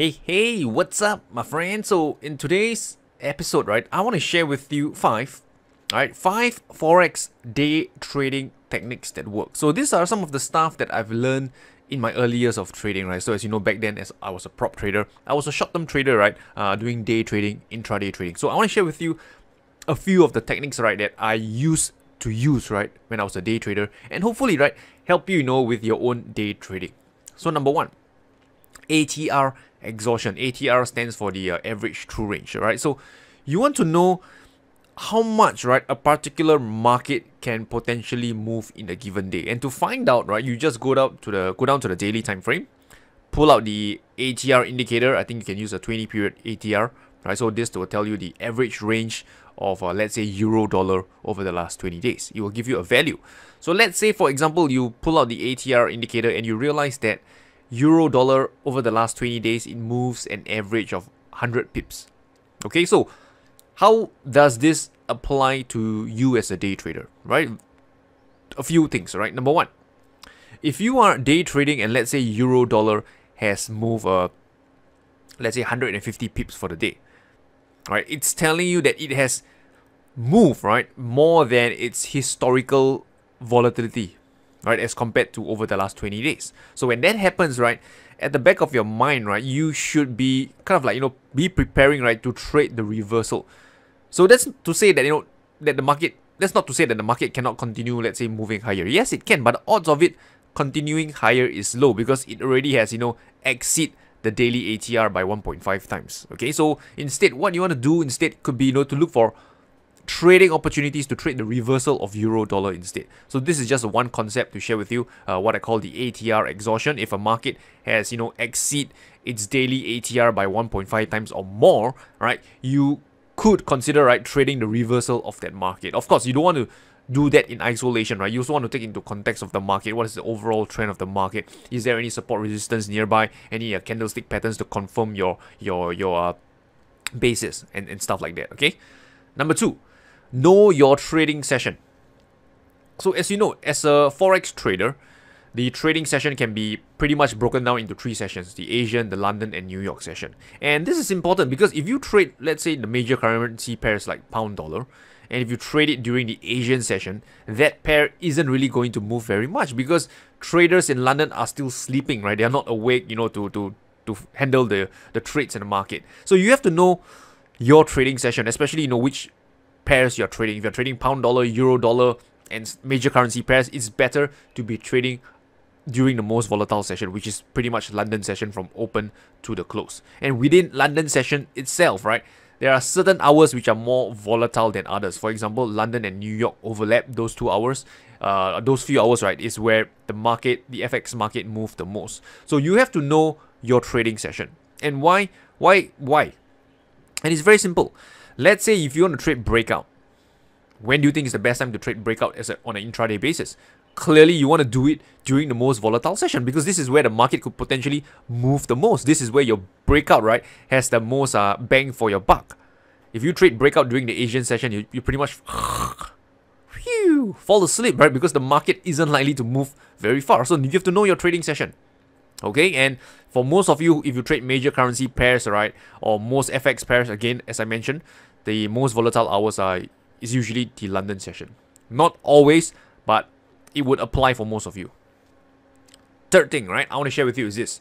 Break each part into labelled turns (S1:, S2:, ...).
S1: Hey, hey, what's up, my friend? So, in today's episode, right, I want to share with you five, right, five Forex day trading techniques that work. So, these are some of the stuff that I've learned in my early years of trading, right? So, as you know, back then, as I was a prop trader, I was a short term trader, right, uh, doing day trading, intraday trading. So, I want to share with you a few of the techniques, right, that I use to use, right, when I was a day trader, and hopefully, right, help you, you know, with your own day trading. So, number one, ATR exhaustion. ATR stands for the uh, average true range, right? So you want to know how much, right, a particular market can potentially move in a given day. And to find out, right, you just go down to the go down to the daily time frame, pull out the ATR indicator. I think you can use a 20 period ATR, right? So this will tell you the average range of uh, let's say euro dollar over the last 20 days. It will give you a value. So let's say for example you pull out the ATR indicator and you realize that euro dollar over the last 20 days, it moves an average of 100 pips. Okay, so how does this apply to you as a day trader, right? A few things, right? Number one, if you are day trading and let's say euro dollar has moved, uh, let's say 150 pips for the day, right? It's telling you that it has moved, right? More than its historical volatility, right, as compared to over the last 20 days. So when that happens, right, at the back of your mind, right, you should be kind of like, you know, be preparing, right, to trade the reversal. So that's to say that, you know, that the market, that's not to say that the market cannot continue, let's say, moving higher. Yes, it can, but the odds of it continuing higher is low because it already has, you know, exceed the daily ATR by 1.5 times. Okay, so instead, what you want to do instead could be, you know, to look for trading opportunities to trade the reversal of euro dollar instead. So this is just one concept to share with you, uh, what I call the ATR exhaustion. If a market has, you know, exceed its daily ATR by 1.5 times or more, right, you could consider, right, trading the reversal of that market. Of course, you don't want to do that in isolation, right? You also want to take into context of the market. What is the overall trend of the market? Is there any support resistance nearby? Any uh, candlestick patterns to confirm your your your uh, basis and, and stuff like that, okay? Number two, know your trading session. So as you know, as a Forex trader, the trading session can be pretty much broken down into three sessions, the Asian, the London, and New York session. And this is important because if you trade, let's say, the major currency pairs like pound dollar, and if you trade it during the Asian session, that pair isn't really going to move very much because traders in London are still sleeping, right? They are not awake, you know, to, to, to handle the, the trades in the market. So you have to know your trading session, especially, you know, which pairs you're trading. If you're trading pound dollar, euro dollar, and major currency pairs, it's better to be trading during the most volatile session, which is pretty much London session from open to the close. And within London session itself, right, there are certain hours which are more volatile than others. For example, London and New York overlap those two hours. Uh, those few hours, right, is where the market, the FX market move the most. So you have to know your trading session. And why? Why? Why? And it's very simple. Let's say if you want to trade breakout, when do you think is the best time to trade breakout as a, on an intraday basis? Clearly, you want to do it during the most volatile session because this is where the market could potentially move the most. This is where your breakout, right, has the most uh, bang for your buck. If you trade breakout during the Asian session, you, you pretty much whew, fall asleep, right? Because the market isn't likely to move very far. So you have to know your trading session. Okay, and for most of you, if you trade major currency pairs, right, or most FX pairs, again, as I mentioned, the most volatile hours are is usually the London session. Not always, but it would apply for most of you. Third thing, right, I want to share with you is this.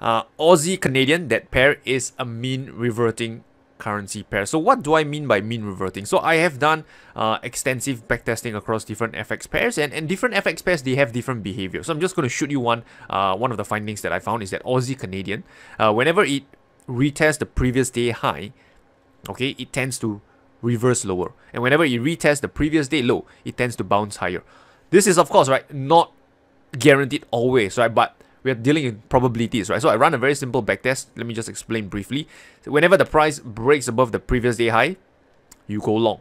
S1: Uh, Aussie-Canadian, that pair is a mean reverting currency pair. So what do I mean by mean reverting? So I have done uh, extensive backtesting across different FX pairs and, and different FX pairs, they have different behavior. So I'm just going to shoot you one. Uh, one of the findings that I found is that Aussie Canadian, uh, whenever it retests the previous day high, okay, it tends to reverse lower. And whenever it retests the previous day low, it tends to bounce higher. This is, of course, right, not guaranteed always, right, but we are dealing in probabilities, right? So I run a very simple backtest. Let me just explain briefly. So whenever the price breaks above the previous day high, you go long.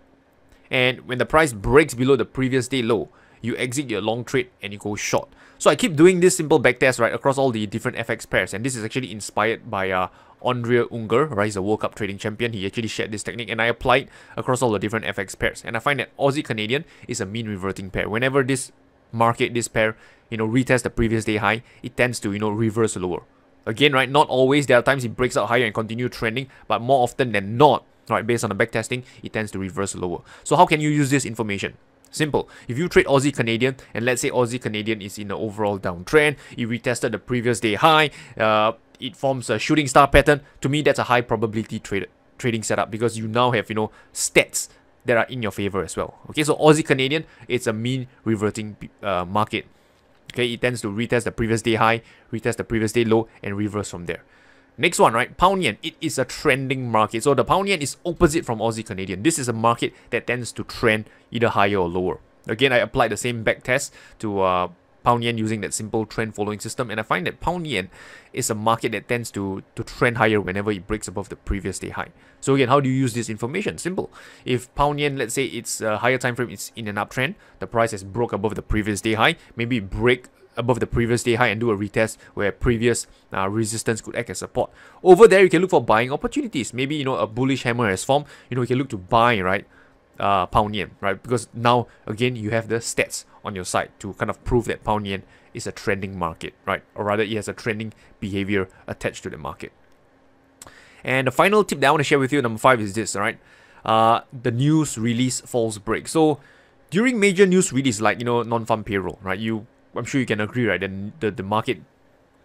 S1: And when the price breaks below the previous day low, you exit your long trade and you go short. So I keep doing this simple backtest right across all the different FX pairs and this is actually inspired by uh, Andrea Unger, right? He's a World Cup trading champion. He actually shared this technique and I applied across all the different FX pairs. And I find that Aussie-Canadian is a mean reverting pair. Whenever this market, this pair, you know, retest the previous day high, it tends to, you know, reverse lower. Again, right, not always. There are times it breaks out higher and continue trending, but more often than not, right, based on the backtesting, it tends to reverse lower. So how can you use this information? Simple. If you trade Aussie Canadian and let's say Aussie Canadian is in an overall downtrend, it retested the previous day high, uh, it forms a shooting star pattern. To me, that's a high probability trade trading setup because you now have, you know, stats that are in your favor as well. Okay, so Aussie Canadian, it's a mean reverting uh, market. Okay, it tends to retest the previous day high, retest the previous day low, and reverse from there. Next one, right? Pound yen. It is a trending market. So the pound yen is opposite from Aussie Canadian. This is a market that tends to trend either higher or lower. Again, I applied the same back test to uh, pound yen using that simple trend following system. And I find that pound yen is a market that tends to, to trend higher whenever it breaks above the previous day high. So again, how do you use this information? Simple. If pound yen, let's say it's a higher time frame, it's in an uptrend, the price has broke above the previous day high, maybe break above the previous day high and do a retest where previous uh, resistance could act as support. Over there, you can look for buying opportunities. Maybe, you know, a bullish hammer has formed. You know, you can look to buy, right? Uh, pound yen, right? Because now, again, you have the stats on your side to kind of prove that pound yen is a trending market, right? Or rather, it has a trending behavior attached to the market. And the final tip that I want to share with you, number five, is this, all right? Uh, the news release false break. So during major news release, like, you know, non-farm payroll, right? You I'm sure you can agree, right? Then the, the market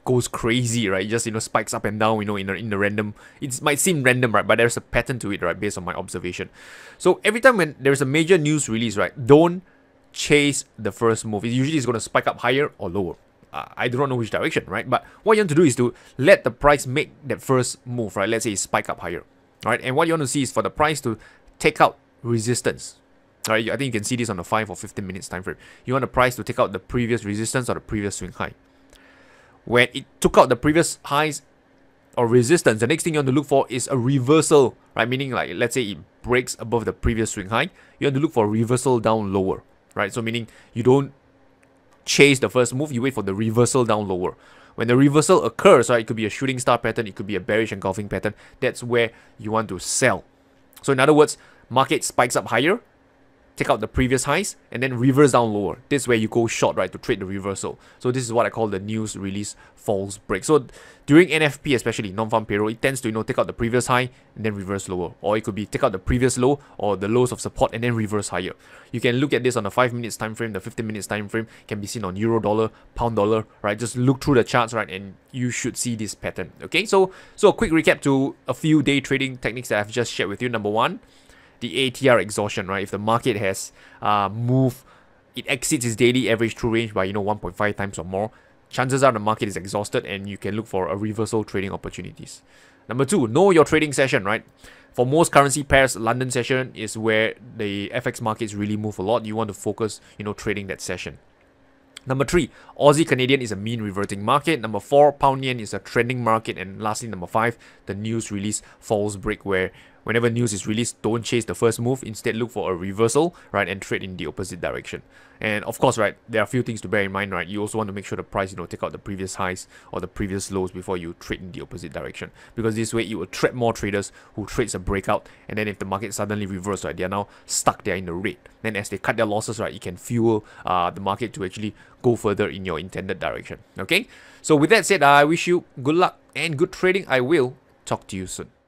S1: goes crazy, right? It just you know spikes up and down, you know, in a, in the random. It might seem random, right? But there's a pattern to it, right? Based on my observation. So every time when there's a major news release, right? Don't chase the first move. It usually is going to spike up higher or lower. I do not know which direction, right? But what you want to do is to let the price make that first move, right? Let's say it spike up higher, right? And what you want to see is for the price to take out resistance, Right, I think you can see this on the 5 or 15 minutes time frame. You want the price to take out the previous resistance or the previous swing high. When it took out the previous highs or resistance, the next thing you want to look for is a reversal, right? Meaning like, let's say it breaks above the previous swing high, you want to look for reversal down lower, right? So meaning you don't chase the first move, you wait for the reversal down lower. When the reversal occurs, right, it could be a shooting star pattern, it could be a bearish engulfing pattern, that's where you want to sell. So in other words, market spikes up higher, take out the previous highs, and then reverse down lower. This way you go short, right, to trade the reversal. So this is what I call the news release false break. So during NFP, especially non-farm payroll, it tends to, you know, take out the previous high and then reverse lower. Or it could be take out the previous low or the lows of support and then reverse higher. You can look at this on the 5 minutes time frame, the 15 minutes time frame can be seen on euro dollar, pound dollar, right? Just look through the charts, right, and you should see this pattern, okay? So, so a quick recap to a few day trading techniques that I've just shared with you. Number one, the ATR exhaustion, right? If the market has uh, moved, it exceeds its daily average true range by, you know, 1.5 times or more, chances are the market is exhausted and you can look for a reversal trading opportunities. Number two, know your trading session, right? For most currency pairs, London session is where the FX markets really move a lot. You want to focus, you know, trading that session. Number three, Aussie Canadian is a mean reverting market. Number four, Pound Yen is a trending market. And lastly, number five, the news release falls break where Whenever news is released, don't chase the first move. Instead, look for a reversal, right, and trade in the opposite direction. And of course, right, there are a few things to bear in mind, right? You also want to make sure the price, you know, take out the previous highs or the previous lows before you trade in the opposite direction. Because this way, you will trap more traders who trades a breakout. And then if the market suddenly reverses, right, they are now stuck there in the red. Then as they cut their losses, right, it can fuel uh, the market to actually go further in your intended direction. Okay? So with that said, I wish you good luck and good trading. I will talk to you soon.